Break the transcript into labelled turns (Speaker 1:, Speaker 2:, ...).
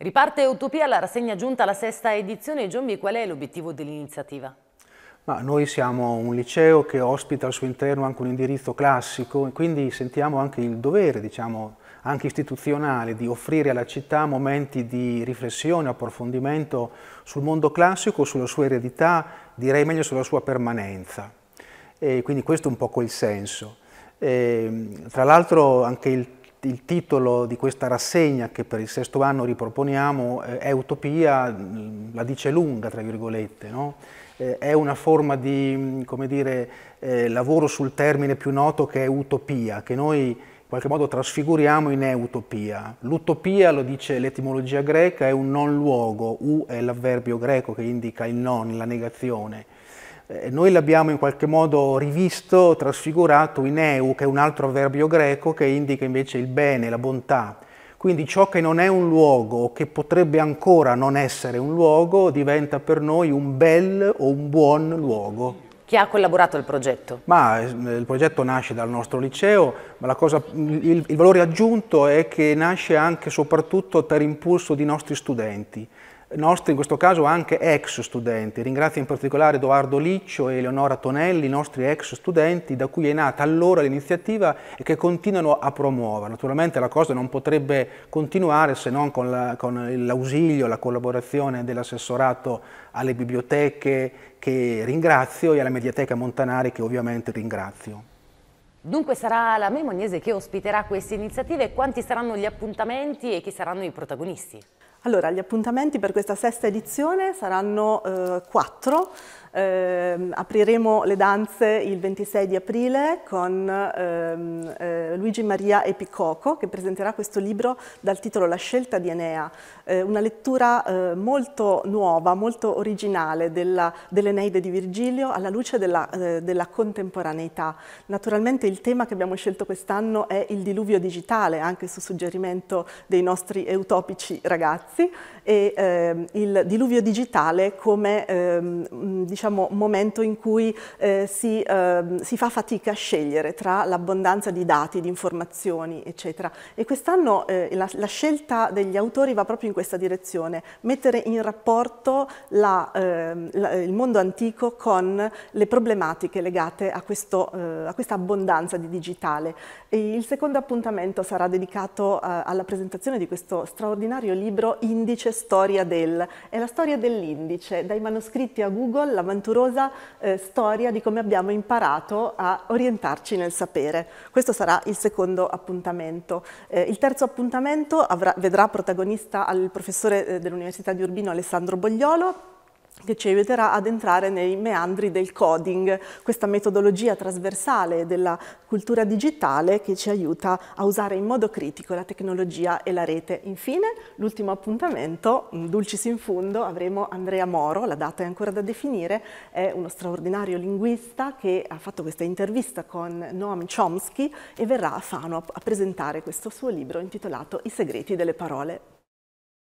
Speaker 1: Riparte Utopia, la rassegna giunta alla sesta edizione. Giombi, qual è l'obiettivo dell'iniziativa? noi siamo un liceo che ospita al suo interno anche un indirizzo classico e quindi sentiamo anche il dovere, diciamo, anche istituzionale, di offrire alla città momenti di riflessione, approfondimento sul mondo classico, sulla sua eredità, direi meglio sulla sua permanenza. E quindi questo è un po' quel senso. E, ehm, tra l'altro anche il il titolo di questa rassegna che per il sesto anno riproponiamo eh, è Utopia, mm, la dice lunga, tra virgolette, no? Eh, è una forma di mm, dire, eh, lavoro sul termine più noto che è utopia, che noi in qualche modo trasfiguriamo in utopia. L'utopia, lo dice l'etimologia greca, è un non luogo, u è l'avverbio greco che indica il non, la negazione eh, noi l'abbiamo in qualche modo rivisto, trasfigurato in eu, che è un altro avverbio greco che indica invece il bene, la bontà. Quindi ciò che non è un luogo, che potrebbe ancora non essere un luogo, diventa per noi un bel o un buon luogo. Chi ha collaborato al progetto? Ma eh, il progetto nasce dal nostro liceo, ma cosa, il, il valore aggiunto è che nasce anche e soprattutto per impulso di nostri studenti nostri, in questo caso anche ex studenti. Ringrazio in particolare Edoardo Liccio e Eleonora Tonelli, i nostri ex studenti, da cui è nata allora l'iniziativa e che continuano a promuovere. Naturalmente la cosa non potrebbe continuare se non con, l'ausilio, la, la collaborazione dell'assessorato alle biblioteche che ringrazio e alla Mediateca Montanari che ovviamente ringrazio. Dunque sarà la Memoniese che ospiterà queste iniziative, quanti saranno gli appuntamenti e chi saranno i protagonisti?
Speaker 2: Allora, gli appuntamenti per questa sesta edizione saranno eh, quattro. Eh, apriremo le danze il 26 di aprile con ehm, eh, Luigi Maria Epicoco che presenterà questo libro dal titolo La scelta di Enea, eh, una lettura eh, molto nuova, molto originale dell'Eneide dell di Virgilio alla luce della, eh, della, contemporaneità. Naturalmente il tema che abbiamo scelto quest'anno è il diluvio digitale, anche su suggerimento dei nostri utopici ragazzi ragazzi e eh, il diluvio digitale come ehm, diciamo, momento in cui eh, si, ehm, si, fa fatica a scegliere tra l'abbondanza di dati, di informazioni, eccetera. E quest'anno eh, la, la, scelta degli autori va proprio in questa direzione, mettere in rapporto la, ehm, la, il mondo antico con le problematiche legate a, questo, eh, a questa abbondanza di digitale. E il secondo appuntamento sarà dedicato eh, alla presentazione di questo straordinario libro Indice Storia del. È la storia dell'indice, dai manoscritti a Google, l'avventurosa eh, storia di come abbiamo imparato a orientarci nel sapere. Questo sarà il secondo appuntamento. Eh, il terzo appuntamento avrà, vedrà protagonista il professore eh, dell'Università di Urbino Alessandro Bogliolo che ci aiuterà ad entrare nei meandri del coding, questa metodologia trasversale della cultura digitale che ci aiuta a usare in modo critico la tecnologia e la rete. Infine, l'ultimo appuntamento, dulcis in fundo, avremo Andrea Moro, la data è ancora da definire, è uno straordinario linguista che ha fatto questa intervista con Noam Chomsky e verrà a Fano a presentare questo suo libro intitolato I segreti delle parole.